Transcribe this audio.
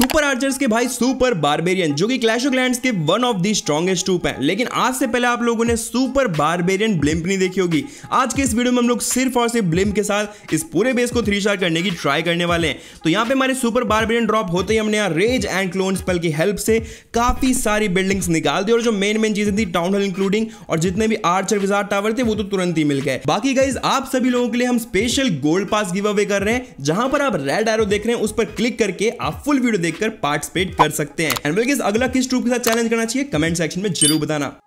super archers के भाई super barbarian जो कि क्लैश ऑफ क्लैंड के one of the strongest troop है लेकिन आज से पहले आप लोगों ने सुपर बारबेरियन ब्लिम्प नहीं देखी होगी आज के इस वीडियो में हम लोग सिर्फ और सिर्फ ब्लिम्प के साथ इस पूरे बेस को थ्री स्टार करने की ट्राई करने वाले हैं तो यहाँ पे हमारे सुपर बारबेरियन ड्रॉप होते ही हमने यहाँ रेज एंड क्लोन स्पेल की हेल्प से काफी सारी बिल्डिंग्स निकाल दी और जो मेन मेन चीजें थी टाउन हॉल इंक्लूडिंग और जितने भी आर्चर विजार टावर थे वो तो तुरंत ही मिल गए बाकी गाइज आप सभी लोगों के लिए हम special gold pass give away कर रहे हैं जहां पर आप रेड एरो देख रहे हैं उस पर क्लिक करके आप फुल वीडियो देखकर पार्टिसिपेट कर सकते हैं अगला किस ट्रूप के साथ चैलेंज करना चाहिए कमेंट सेक्शन में जरूर बताना